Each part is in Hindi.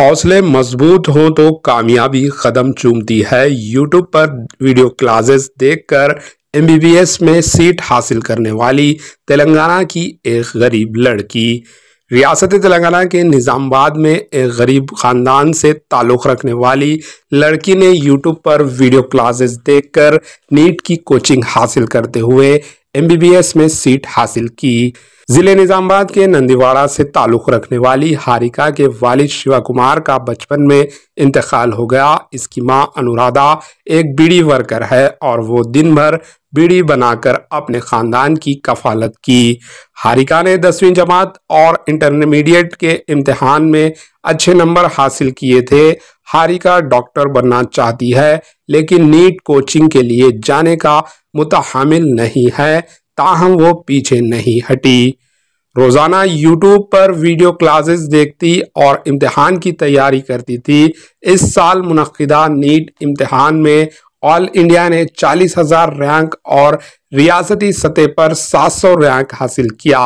हौसले मजबूत हों तो कामयाबी कदम चूमती है YouTube पर वीडियो क्लासेस देखकर MBBS में सीट हासिल करने वाली तेलंगाना की एक गरीब लड़की रियासत तेलंगाना के निज़ामबाद में एक गरीब ख़ानदान से ताल्लुक़ रखने वाली लड़की ने यूट्यूब पर वीडियो क्लासेस देखकर नीट की कोचिंग हासिल करते हुए एमबीबीएस में सीट हासिल की जिले निजामबाद के नंदीवाड़ा से ताल्लुक रखने वाली हारिका के वालिद शिवा कुमार का बचपन में इंतकाल हो गया इसकी मां अनुराधा एक बीड़ी वर्कर है और वो दिन भर बीड़ी बनाकर अपने खानदान की कफालत की हारिका ने दसवीं जमात और इंटरमीडिएट के इम्तहान में अच्छे नंबर हासिल किए थे हारिका डॉक्टर बनना चाहती है लेकिन नीट कोचिंग के लिए जाने का मुतहमिल नहीं है ताहम वो पीछे नहीं हटी रोज़ाना यूट्यूब पर वीडियो क्लासेस देखती और इम्तहान की तैयारी करती थी इस साल मुनदा नीट इम्तहान में ऑल इंडिया ने चालीस हजार रैंक और रियासती सतह पर 700 रैंक हासिल किया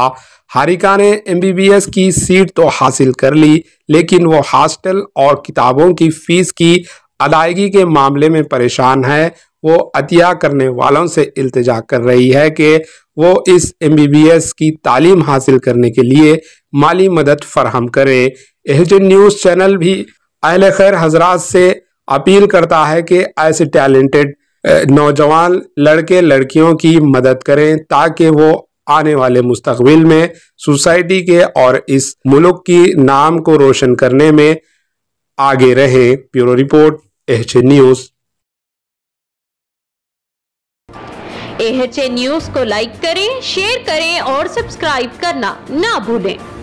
हारिका ने एमबीबीएस की सीट तो हासिल कर ली लेकिन वो हॉस्टल और किताबों की फीस की अदायगी के मामले में परेशान है वो अतिया करने वालों से इल्तजा कर रही है कि वो इस एमबीबीएस की तालीम हासिल करने के लिए माली मदद फरहम करें एहजन न्यूज़ चैनल भी अहल खैर हजरात से अपील करता है कि ऐसे टैलेंटेड नौजवान लड़के लड़कियों की मदद करें ताकि वो आने वाले मुस्तबिल में सोसाइटी के और इस मुल्क की नाम को रोशन करने में आगे रहें bureau report H news H news को लाइक करें शेयर करें और सब्सक्राइब करना ना भूलें